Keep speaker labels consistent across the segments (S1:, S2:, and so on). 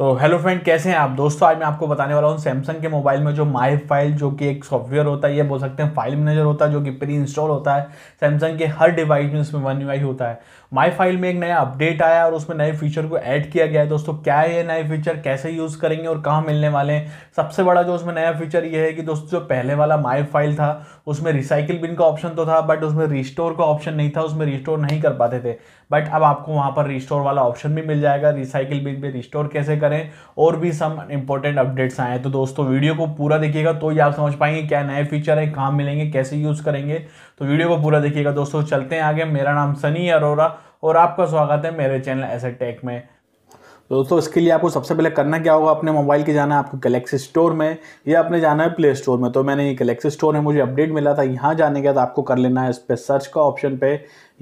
S1: तो hello friend कैसे हैं आप दोस्तों आज मैं आपको बताने वाला हूँ सैमसंग के मोबाइल में जो माई फाइल जो कि एक सॉफ्टवेयर होता है ये बोल सकते हैं फाइल मैनेजर होता है जो कि प्री इंस्टॉल होता है सैमसंग के हर डिवाइस में उसमें वन यू होता है माई फाइल में एक नया अपडेट आया और उसमें नए फीचर को ऐड किया गया है दोस्तों क्या है ये नए फीचर कैसे यूज़ करेंगे और कहाँ मिलने वाले हैं सबसे बड़ा जो उसमें नया फीचर ये है कि दोस्तों जो पहले वाला माई फाइल था उसमें रिसाइकिल बिन का ऑप्शन तो था बट उसमें रिस्टोर का ऑप्शन नहीं था उसमें रिस्टोर नहीं कर पाते थे बट अब आपको वहाँ पर रिस्टोर वाला ऑप्शन भी मिल जाएगा रिसाइकिल बिन पर रिस्टोर कैसे करें और भी सम इंपॉर्टेंट अपडेट्स आए हैं तो दोस्तों वीडियो को पूरा देखिएगा तो ही आप समझ पाएंगे क्या नए फीचर है कहाँ मिलेंगे कैसे यूज़ करेंगे तो वीडियो को पूरा देखिएगा दोस्तों चलते हैं आगे मेरा नाम सनी अरोरा और आपका स्वागत है मेरे चैनल एसेट टेक में तो दोस्तों इसके लिए आपको सबसे पहले करना क्या होगा अपने मोबाइल के जाना है आपको गलेक्सी स्टोर में या अपने जाना है प्ले स्टोर में तो मैंने ये गलेक्सी स्टोर में मुझे अपडेट मिला था यहाँ जाने के बाद आपको कर लेना है इस पर सर्च का ऑप्शन पे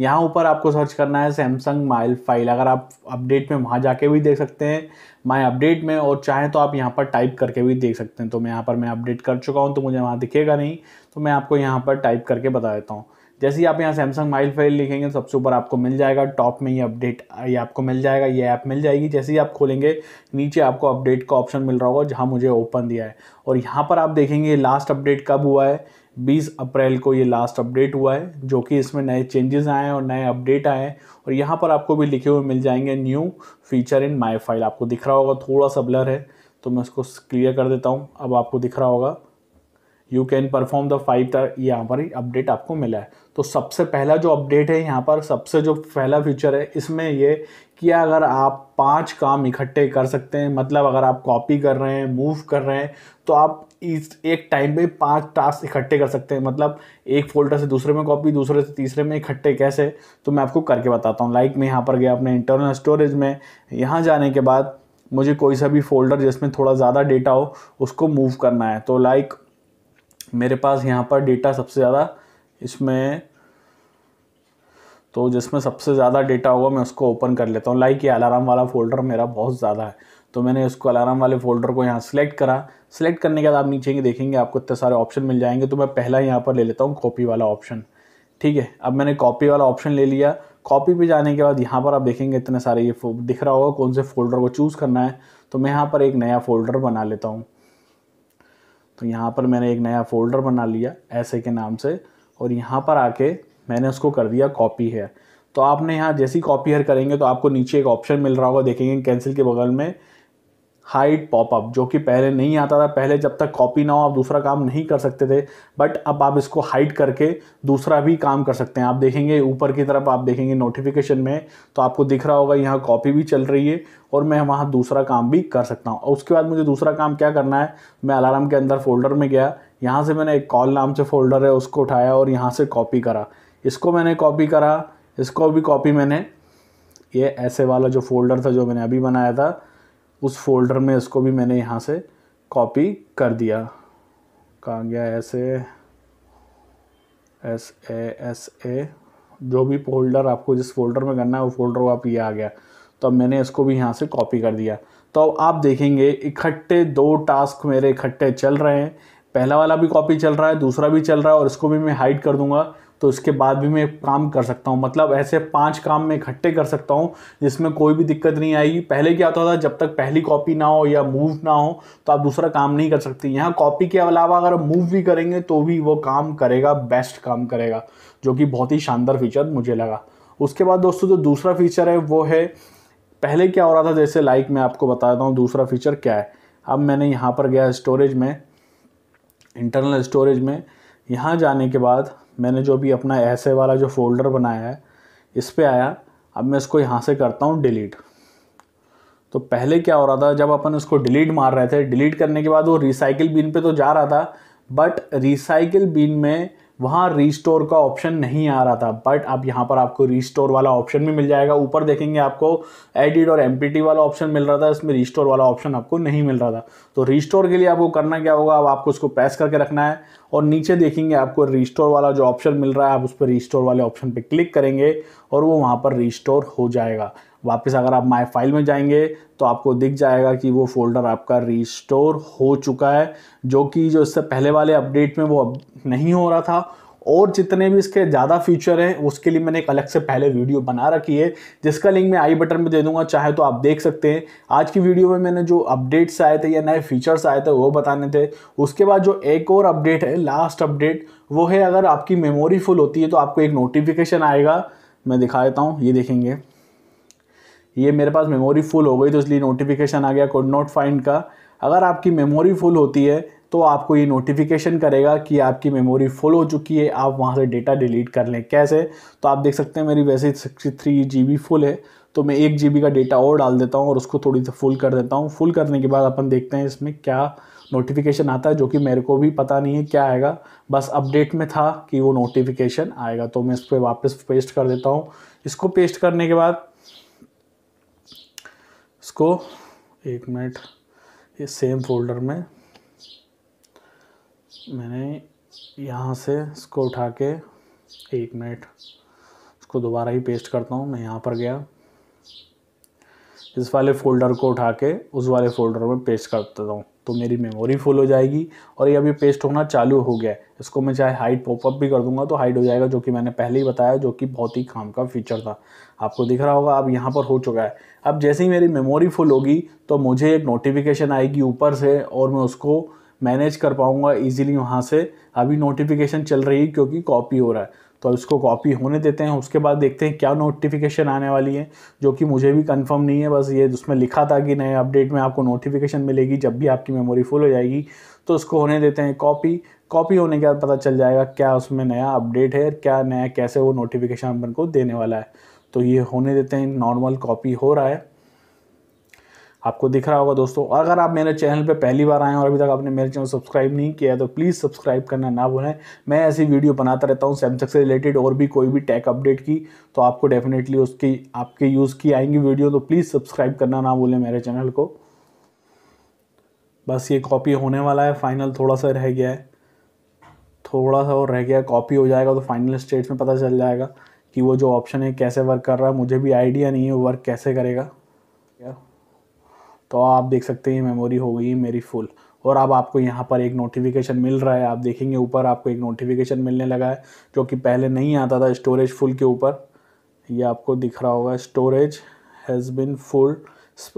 S1: यहाँ ऊपर आपको सर्च करना है सैमसंग माइल फाइल अगर आप अपडेट में वहाँ जाके भी देख सकते हैं माई अपडेट में और चाहें तो आप यहाँ पर टाइप करके भी देख सकते हैं तो मैं यहाँ पर मैं अपडेट कर चुका हूँ तो मुझे वहाँ दिखेगा नहीं तो मैं आपको यहाँ पर टाइप करके बता देता हूँ जैसे ही आप यहाँ सैमसंग माइल फाइल लिखेंगे तो सबसे ऊपर आपको मिल जाएगा टॉप में ये अपडेट ये आपको मिल जाएगा ये ऐप मिल जाएगी जैसे ही आप खोलेंगे नीचे आपको अपडेट का ऑप्शन मिल रहा होगा जहाँ मुझे ओपन दिया है और यहाँ पर आप देखेंगे लास्ट अपडेट कब हुआ है 20 अप्रैल को ये लास्ट अपडेट हुआ है जो कि इसमें नए चेंजेस आए हैं और नए अपडेट आए हैं और यहाँ पर आपको भी लिखे हुए मिल जाएंगे new feature in my file आपको दिख रहा होगा थोड़ा सा ब्लर है तो मैं उसको क्लियर कर देता हूँ अब आपको दिख रहा होगा you can perform the five तक यहाँ पर ही अपडेट आपको मिला है तो सबसे पहला जो अपडेट है यहाँ पर सबसे जो पहला फीचर है इसमें ये कि अगर आप पांच काम इकट्ठे कर सकते हैं मतलब अगर आप कॉपी कर रहे हैं मूव कर रहे हैं तो आप इस एक टाइम में पांच टास्क इकट्ठे कर सकते हैं मतलब एक फोल्डर से दूसरे में कॉपी दूसरे से तीसरे में इकट्ठे कैसे तो मैं आपको करके बताता हूँ लाइक मैं यहाँ पर गया अपने इंटरनल स्टोरेज में यहाँ जाने के बाद मुझे कोई सा भी फोल्डर जिसमें थोड़ा ज़्यादा डेटा हो उसको मूव करना है तो लाइक मेरे पास यहाँ पर डेटा सबसे ज़्यादा इसमें तो जिसमें सबसे ज़्यादा डेटा होगा मैं उसको ओपन कर लेता हूँ लाइक ये अलार्म वाला फ़ोल्डर मेरा बहुत ज़्यादा है तो मैंने उसको अलार्म वाले फ़ोल्डर को यहाँ सेलेक्ट करा सेलेक्ट करने के बाद आप नीचे देखेंगे आपको इतने सारे ऑप्शन मिल जाएंगे तो मैं पहला यहाँ पर ले लेता हूँ कॉपी वाला ऑप्शन ठीक है अब मैंने कॉपी वाला ऑप्शन ले लिया कॉपी पे जाने के बाद यहाँ पर आप देखेंगे इतने सारे ये दिख रहा होगा कौन से फ़ोल्डर को चूज़ करना है तो मैं यहाँ पर एक नया फ़ोल्डर बना लेता हूँ तो यहाँ पर मैंने एक नया फोल्डर बना लिया ऐसे के नाम से और यहाँ पर आके मैंने उसको कर दिया कॉपी हेयर तो आपने यहाँ जैसी कॉपी हेयर करेंगे तो आपको नीचे एक ऑप्शन मिल रहा होगा देखेंगे कैंसिल के बगल में हाइड पॉपअप जो कि पहले नहीं आता था पहले जब तक कॉपी ना हो आप दूसरा काम नहीं कर सकते थे बट अब आप इसको हाइड करके दूसरा भी काम कर सकते हैं आप देखेंगे ऊपर की तरफ आप देखेंगे नोटिफिकेशन में तो आपको दिख रहा होगा यहाँ कॉपी भी चल रही है और मैं वहाँ दूसरा काम भी कर सकता हूँ और उसके बाद मुझे दूसरा काम क्या करना है मैं अलार्म के अंदर फोल्डर में गया यहाँ से मैंने एक कॉल नाम से फोल्डर है उसको उठाया और यहाँ से कॉपी करा इसको मैंने कॉपी करा इसको भी कॉपी मैंने ये ऐसे वाला जो फोल्डर था जो मैंने अभी बनाया था उस फोल्डर में इसको भी मैंने यहाँ से कॉपी कर दिया कहा गया ऐसे एस ए एस ए जो भी फोल्डर आपको जिस फोल्डर में करना है वो फोल्डर वो आप ये आ गया तो अब मैंने इसको भी यहाँ से कॉपी कर दिया तो अब आप देखेंगे इकट्ठे दो टास्क मेरे इकट्ठे चल रहे हैं पहला वाला भी कॉपी चल रहा है दूसरा भी चल रहा है और इसको भी मैं हाइड कर दूंगा तो उसके बाद भी मैं काम कर सकता हूँ मतलब ऐसे पांच काम मैं इकट्ठे कर सकता हूँ जिसमें कोई भी दिक्कत नहीं आएगी पहले क्या होता था जब तक पहली कॉपी ना हो या मूव ना हो तो आप दूसरा काम नहीं कर सकते यहाँ कॉपी के अलावा अगर मूव भी करेंगे तो भी वो काम करेगा बेस्ट काम करेगा जो कि बहुत ही शानदार फीचर मुझे लगा उसके बाद दोस्तों जो तो दूसरा फीचर है वो है पहले क्या हो रहा था जैसे लाइक मैं आपको बता देता हूँ दूसरा फीचर क्या है अब मैंने यहाँ पर गया स्टोरेज में इंटरनल स्टोरेज में यहाँ जाने के बाद मैंने जो भी अपना ऐसे वाला जो फोल्डर बनाया है इस पर आया अब मैं इसको यहाँ से करता हूँ डिलीट तो पहले क्या हो रहा था जब अपन उसको डिलीट मार रहे थे डिलीट करने के बाद वो रिसाइकिल बिन पे तो जा रहा था बट रिसाइकिल बिन में वहाँ रीस्टोर का ऑप्शन नहीं आ रहा था बट अब यहाँ पर आपको रीस्टोर वाला ऑप्शन भी मिल जाएगा ऊपर देखेंगे आपको एडिट और एम वाला ऑप्शन मिल रहा था इसमें रीस्टोर वाला ऑप्शन आपको नहीं मिल रहा था तो रीस्टोर के लिए आपको करना क्या होगा अब आपको उसको प्रेस करके रखना है और नीचे देखेंगे आपको रीस्टोर वाला जो ऑप्शन मिल रहा है आप उस पर रीस्टोर वाले ऑप्शन पर क्लिक करेंगे और वो वहाँ पर रीस्टोर हो जाएगा वापस अगर आप माई फाइल में जाएंगे तो आपको दिख जाएगा कि वो फोल्डर आपका रिस्टोर हो चुका है जो कि जो इससे पहले वाले अपडेट में वो अब नहीं हो रहा था और जितने भी इसके ज़्यादा फीचर हैं उसके लिए मैंने एक अलग से पहले वीडियो बना रखी है जिसका लिंक मैं आई बटन में दे दूंगा चाहे तो आप देख सकते हैं आज की वीडियो में मैंने जो अपडेट्स आए थे या नए फीचर्स आए थे वो बताने थे उसके बाद जो एक और अपडेट है लास्ट अपडेट वो है अगर आपकी मेमोरी फुल होती है तो आपको एक नोटिफिकेशन आएगा मैं दिखा देता हूँ ये देखेंगे ये मेरे पास मेमोरी फुल हो गई तो इसलिए नोटिफिकेशन आ गया कोड नॉट फाइंड का अगर आपकी मेमोरी फुल होती है तो आपको ये नोटिफिकेशन करेगा कि आपकी मेमोरी फुल हो चुकी है आप वहाँ से डेटा डिलीट कर लें कैसे तो आप देख सकते हैं मेरी वैसे sixty three G B full है तो मैं एक जी बी का डेटा और डाल देता हूँ और उसको थोड़ी सी फुल कर देता हूँ फुल करने के बाद अपन देखते हैं इसमें क्या नोटिफिकेशन आता है जो कि मेरे को भी पता नहीं है क्या आएगा बस अपडेट में था कि वो नोटिफिकेशन आएगा तो मैं इस पर वापस पेस्ट कर देता हूँ इसको पेस्ट करने के बाद इसको एक मिनट ये सेम फोल्डर में मैंने यहाँ से इसको उठा के एक मिनट इसको दोबारा ही पेस्ट करता हूँ मैं यहाँ पर गया इस वाले फ़ोल्डर को उठा के उस वाले फ़ोल्डर में पेस्ट कर देता हूँ तो मेरी मेमोरी फुल हो जाएगी और ये अभी पेस्ट होना चालू हो गया है इसको मैं चाहे हाइट पॉपअप भी कर दूंगा तो हाइट हो जाएगा जो कि मैंने पहले ही बताया जो कि बहुत ही काम का फीचर था आपको दिख रहा होगा अब यहाँ पर हो चुका है अब जैसे ही मेरी मेमोरी फुल होगी तो मुझे एक नोटिफिकेशन आएगी ऊपर से और मैं उसको मैनेज कर पाऊँगा ईजिली वहाँ से अभी नोटिफिकेशन चल रही है क्योंकि कॉपी हो रहा है तो इसको कॉपी होने देते हैं उसके बाद देखते हैं क्या नोटिफिकेशन आने वाली है जो कि मुझे भी कंफर्म नहीं है बस ये उसमें लिखा था कि नए अपडेट में आपको नोटिफिकेशन मिलेगी जब भी आपकी मेमोरी फुल हो जाएगी तो उसको होने देते हैं कॉपी कॉपी होने के बाद पता चल जाएगा क्या उसमें नया अपडेट है क्या नया कैसे वो नोटिफिकेशन अपन को देने वाला है तो ये होने देते हैं नॉर्मल कॉपी हो रहा है आपको दिख रहा होगा दोस्तों अगर आप मेरे चैनल पर पहली बार आएँ और अभी तक आपने मेरे चैनल सब्सक्राइब नहीं किया है तो प्लीज़ सब्सक्राइब करना ना भूलें मैं ऐसी वीडियो बनाता रहता हूँ सैमसंग से रिलेटेड और भी कोई भी टैक अपडेट की तो आपको डेफिनेटली उसकी आपके यूज़ की आएंगी वीडियो तो प्लीज़ सब्सक्राइब करना ना भूलें मेरे चैनल को बस ये कॉपी होने वाला है फाइनल थोड़ा सा रह गया है थोड़ा सा और रह गया कॉपी हो जाएगा तो फाइनल स्टेट्स में पता चल जाएगा कि वो जो ऑप्शन है कैसे वर्क कर रहा है मुझे भी आइडिया नहीं है वर्क कैसे करेगा यार तो आप देख सकते हैं मेमोरी हो गई मेरी फुल और अब आपको यहाँ पर एक नोटिफिकेशन मिल रहा है आप देखेंगे ऊपर आपको एक नोटिफिकेशन मिलने लगा है जो कि पहले नहीं आता था स्टोरेज फुल के ऊपर ये आपको दिख रहा होगा storage has been full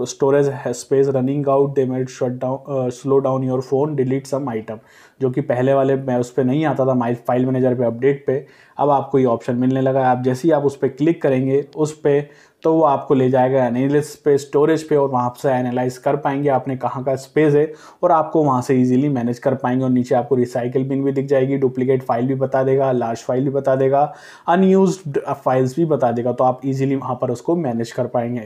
S1: storage space running out they made shut down slow down your phone delete some item जो कि पहले वाले मैं उस पर नहीं आता था माई फाइल मैनेजर पे अपडेट पे अब आपको ये ऑप्शन मिलने लगा है आप जैसे ही आप उस पर क्लिक करेंगे उस पर तो वो आपको ले जाएगा एनालिस पे स्टोरेज पे और वहाँ से एनालाइज कर पाएंगे आपने कहाँ का स्पेस है और आपको वहाँ से इजीली मैनेज कर पाएंगे और नीचे आपको रिसाइकिल बिन भी दिख जाएगी डुप्लीकेट फाइल भी बता देगा लार्ज फाइल भी बता देगा अनयूज फाइल्स भी बता देगा तो आप इजीली वहाँ पर उसको मैनेज कर पाएंगे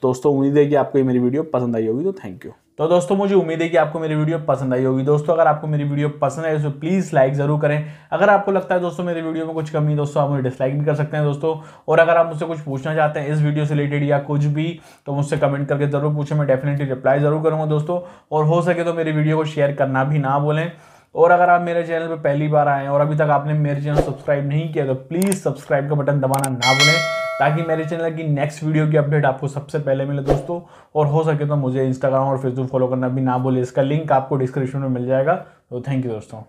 S1: तो दोस्तों उम्मीद है कि आपको ये मेरी वीडियो पसंद आई होगी तो थैंक यू तो दोस्तों मुझे उम्मीद है कि आपको मेरी वीडियो पसंद आई होगी दोस्तों अगर आपको मेरी वीडियो पसंद है तो प्लीज़ लाइक ज़रूर करें अगर आपको लगता है दोस्तों मेरी वीडियो में कुछ कमी दोस्तों आप मुझे डिसलाइक भी कर सकते हैं दोस्तों और अगर आप मुझसे कुछ पूछना चाहते हैं इस वीडियो से रिलेटेड या कुछ भी तो मुझसे कमेंट करके ज़रूर पूछें मैं डेफिनेटली रिप्लाई ज़रूर करूँगा दोस्तों और हो सके तो मेरी वीडियो को शेयर करना भी ना बोलें और अगर आप मेरे चैनल पर पहली बार आए और अभी तक आपने मेरे चैनल सब्सक्राइब नहीं किया तो प्लीज़ सब्सक्राइब का बटन दबाना ना भूलें ताकि मेरे चैनल की नेक्स्ट वीडियो की अपडेट आपको सबसे पहले मिले दोस्तों और हो सके तो मुझे इंस्टाग्राम और फेसबुक फॉलो करना भी ना बोले इसका लिंक आपको डिस्क्रिप्शन में मिल जाएगा तो थैंक यू दोस्तों